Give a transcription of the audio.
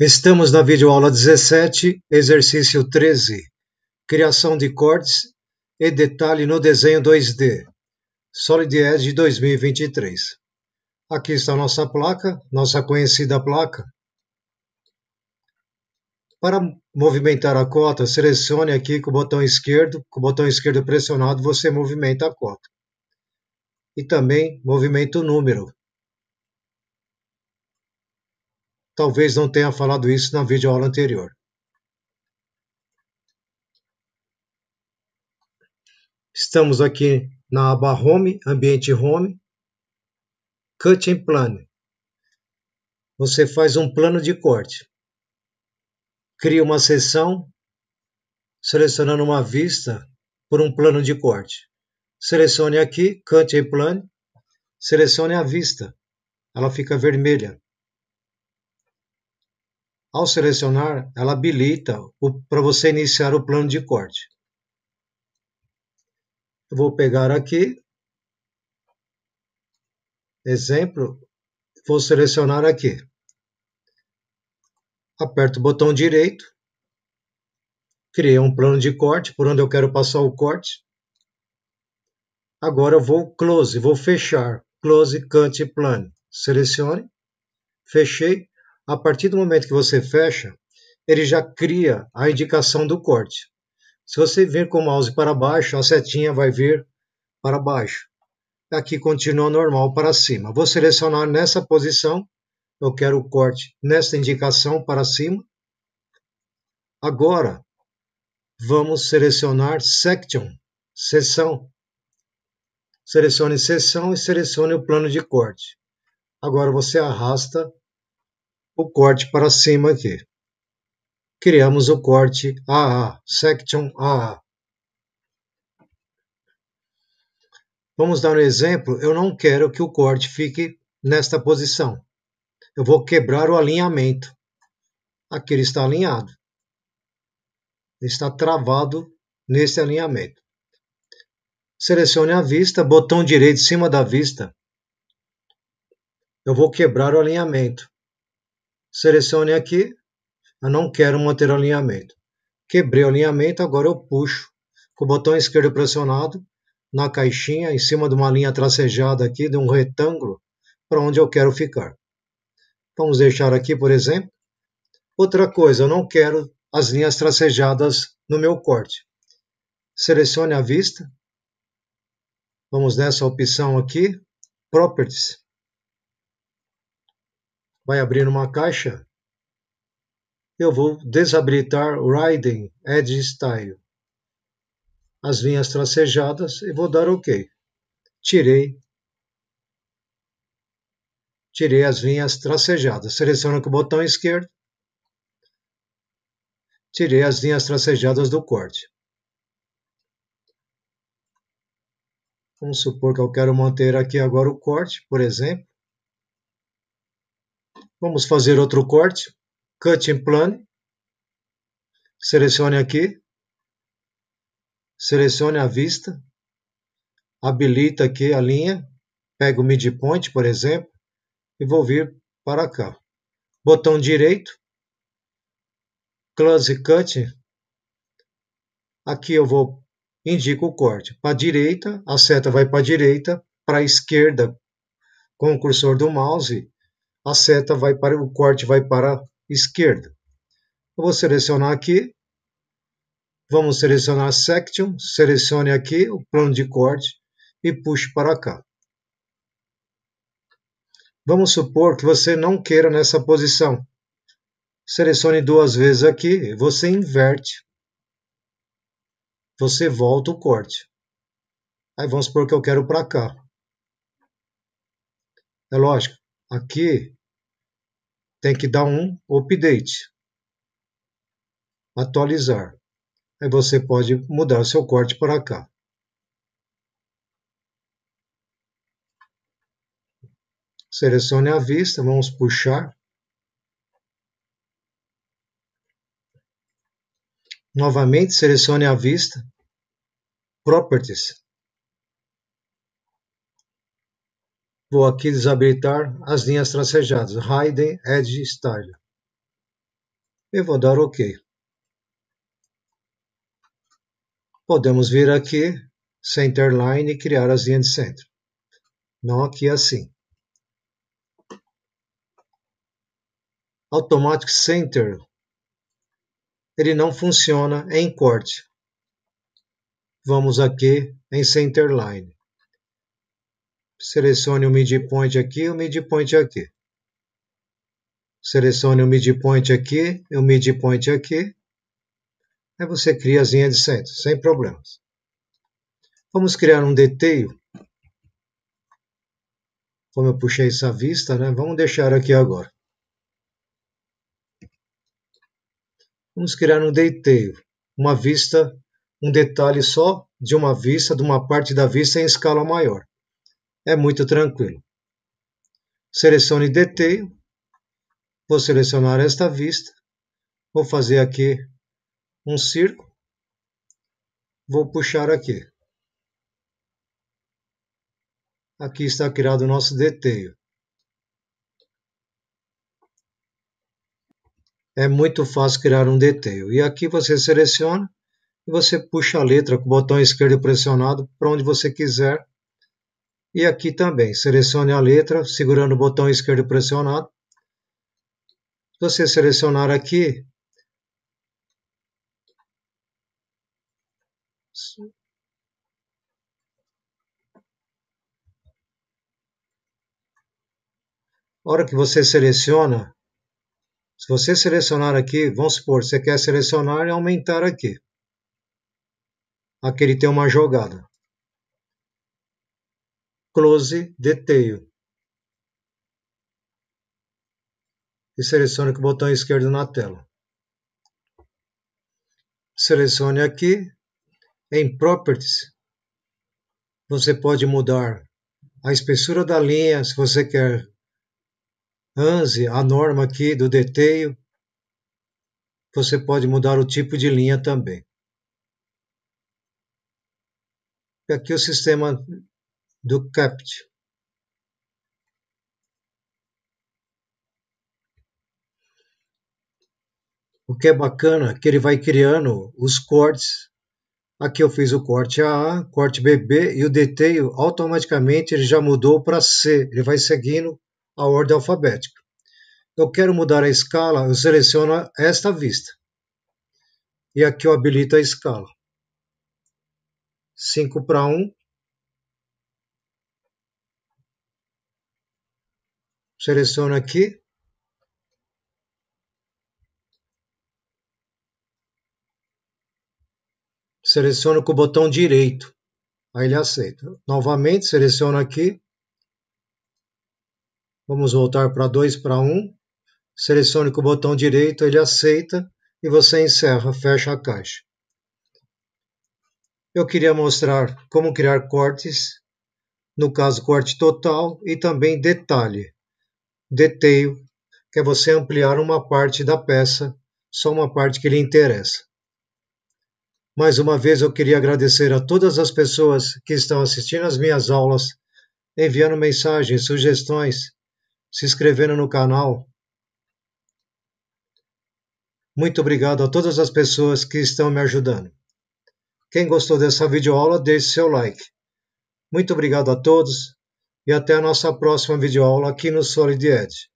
Estamos na videoaula 17, exercício 13, criação de cortes e detalhe no desenho 2D, Solid Edge 2023. Aqui está a nossa placa, nossa conhecida placa. Para movimentar a cota, selecione aqui com o botão esquerdo, com o botão esquerdo pressionado você movimenta a cota. E também movimenta o número, Talvez não tenha falado isso na videoaula anterior. Estamos aqui na aba Home, Ambiente Home, Cutting Plan. Você faz um plano de corte. Cria uma seção selecionando uma vista por um plano de corte. Selecione aqui, Cutting Plan, selecione a vista. Ela fica vermelha. Ao selecionar, ela habilita para você iniciar o plano de corte. Eu vou pegar aqui, exemplo, vou selecionar aqui. Aperto o botão direito, criei um plano de corte por onde eu quero passar o corte. Agora eu vou close, vou fechar, close, cut plan. plane. Selecione, fechei, a partir do momento que você fecha, ele já cria a indicação do corte. Se você vir com o mouse para baixo, a setinha vai vir para baixo. Aqui continua normal para cima. Vou selecionar nessa posição, eu quero o corte nesta indicação para cima. Agora, vamos selecionar Section, Seção. Selecione Seção e selecione o plano de corte. Agora você arrasta o corte para cima aqui. Criamos o corte AA, Section AA. Vamos dar um exemplo. Eu não quero que o corte fique nesta posição. Eu vou quebrar o alinhamento. Aqui ele está alinhado. Ele está travado nesse alinhamento. Selecione a vista, botão direito em cima da vista. Eu vou quebrar o alinhamento selecione aqui, eu não quero manter o alinhamento. Quebrei o alinhamento, agora eu puxo com o botão esquerdo pressionado na caixinha, em cima de uma linha tracejada aqui, de um retângulo, para onde eu quero ficar. Vamos deixar aqui, por exemplo. Outra coisa, eu não quero as linhas tracejadas no meu corte. Selecione a vista. Vamos nessa opção aqui, Properties vai abrir uma caixa, eu vou desabilitar Riding Edge Style. As linhas tracejadas e vou dar OK. Tirei. Tirei as linhas tracejadas. Seleciono com o botão esquerdo. Tirei as linhas tracejadas do corte. Vamos supor que eu quero manter aqui agora o corte, por exemplo. Vamos fazer outro corte. Cut in Plane. Selecione aqui. Selecione a vista. Habilita aqui a linha. pega o midpoint, por exemplo, e vou vir para cá. Botão direito. Close Cut. Aqui eu vou indico o corte. Para a direita, a seta vai para a direita. Para a esquerda, com o cursor do mouse, a seta vai para o corte vai para a esquerda. Eu vou selecionar aqui, vamos selecionar Section, selecione aqui o plano de corte e puxe para cá. Vamos supor que você não queira nessa posição. Selecione duas vezes aqui e você inverte. Você volta o corte. Aí vamos supor que eu quero para cá. É lógico, aqui tem que dar um update, atualizar. Aí você pode mudar o seu corte para cá. Selecione a vista, vamos puxar. Novamente, selecione a vista. Properties. Vou aqui desabilitar as linhas tracejadas, hide Edge Style. E vou dar OK. Podemos vir aqui, Centerline e criar as linhas de centro. Não aqui assim. Automatic Center, ele não funciona em corte. Vamos aqui em Centerline selecione o midpoint aqui e o midpoint aqui. Selecione o midpoint aqui e o midpoint aqui. Aí você cria a linhas de centro, sem problemas. Vamos criar um detail. Como eu puxei essa vista, né? vamos deixar aqui agora. Vamos criar um detail, uma vista, um detalhe só de uma vista, de uma parte da vista em escala maior é muito tranquilo. Selecione Detail, vou selecionar esta vista, vou fazer aqui um círculo, vou puxar aqui. Aqui está criado o nosso detail. É muito fácil criar um detail. E aqui você seleciona e você puxa a letra com o botão esquerdo pressionado para onde você quiser e aqui também, selecione a letra, segurando o botão esquerdo pressionado. Se você selecionar aqui, a hora que você seleciona, se você selecionar aqui, vamos supor, você quer selecionar e aumentar aqui. Aqui ele tem uma jogada close detail. E selecione com o botão esquerdo na tela. Selecione aqui em properties. Você pode mudar a espessura da linha, se você quer ANSI, a norma aqui do detail. Você pode mudar o tipo de linha também. E aqui o sistema do Capt o que é bacana é que ele vai criando os cortes. Aqui eu fiz o corte AA, corte BB e o detail automaticamente ele já mudou para C. Ele vai seguindo a ordem alfabética. Eu quero mudar a escala, eu seleciono esta vista. E aqui eu habilito a escala. 5 para 1, seleciono aqui. Seleciono com o botão direito. Aí ele aceita. Novamente, seleciono aqui. Vamos voltar para 2 para 1. Selecione com o botão direito, ele aceita e você encerra, fecha a caixa. Eu queria mostrar como criar cortes, no caso corte total e também detalhe detail, que é você ampliar uma parte da peça, só uma parte que lhe interessa. Mais uma vez eu queria agradecer a todas as pessoas que estão assistindo às minhas aulas, enviando mensagens, sugestões, se inscrevendo no canal. Muito obrigado a todas as pessoas que estão me ajudando. Quem gostou dessa videoaula, deixe seu like. Muito obrigado a todos e até a nossa próxima videoaula aqui no Solid Edge.